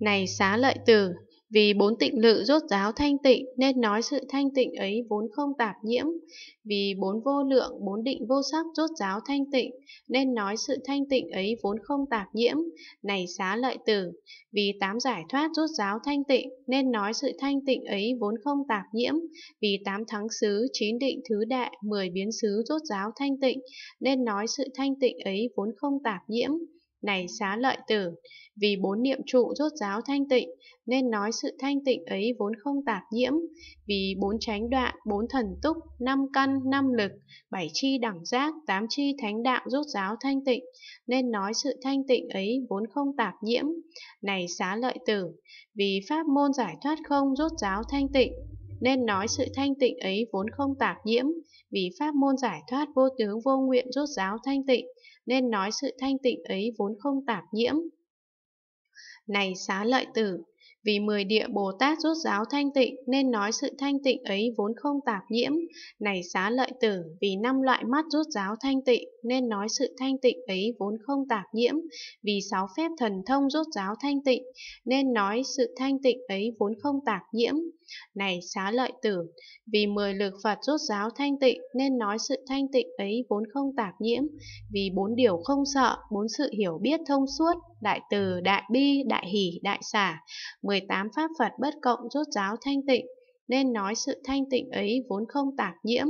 Này xá lợi tử, vì bốn tịnh lự rốt ráo thanh tịnh nên nói sự thanh tịnh ấy vốn không tạp nhiễm. Vì bốn vô lượng, bốn định vô sắc rốt ráo thanh tịnh nên nói sự thanh tịnh ấy vốn không tạp nhiễm. Này xá lợi tử, vì tám giải thoát rốt ráo thanh tịnh nên nói sự thanh tịnh ấy vốn không tạp nhiễm. Vì tám thắng xứ, chín định thứ đệ mười biến xứ rốt ráo thanh tịnh nên nói sự thanh tịnh ấy vốn không tạp nhiễm. Này xá lợi tử, vì bốn niệm trụ rốt giáo thanh tịnh, nên nói sự thanh tịnh ấy vốn không tạp nhiễm, vì bốn tránh đoạn, bốn thần túc, năm căn, năm lực, bảy chi đẳng giác, tám chi thánh đạo rốt giáo thanh tịnh, nên nói sự thanh tịnh ấy vốn không tạp nhiễm. Này xá lợi tử, vì pháp môn giải thoát không rốt giáo thanh tịnh, nên nói sự thanh tịnh ấy vốn không tạp nhiễm, vì pháp môn giải thoát vô tướng vô nguyện rốt ráo thanh tịnh, nên nói sự thanh tịnh ấy vốn không tạp nhiễm. Này xá lợi tử, vì mười địa Bồ Tát rút giáo thanh tịnh nên nói sự thanh tịnh ấy vốn không tạp nhiễm. Này xá lợi tử, vì năm loại mắt rút giáo thanh tịnh nên nói sự thanh tịnh ấy vốn không tạp nhiễm. Vì sáu phép thần thông rút giáo thanh tịnh nên nói sự thanh tịnh ấy vốn không tạp nhiễm. Này xá lợi tử, vì mười lực Phật rút giáo thanh tịnh nên nói sự thanh tịnh ấy vốn không tạp nhiễm. Vì bốn điều không sợ, bốn sự hiểu biết thông suốt đại từ, đại bi, đại hỷ, đại xả, 18 pháp Phật bất cộng rốt giáo thanh tịnh, nên nói sự thanh tịnh ấy vốn không tạp nhiễm,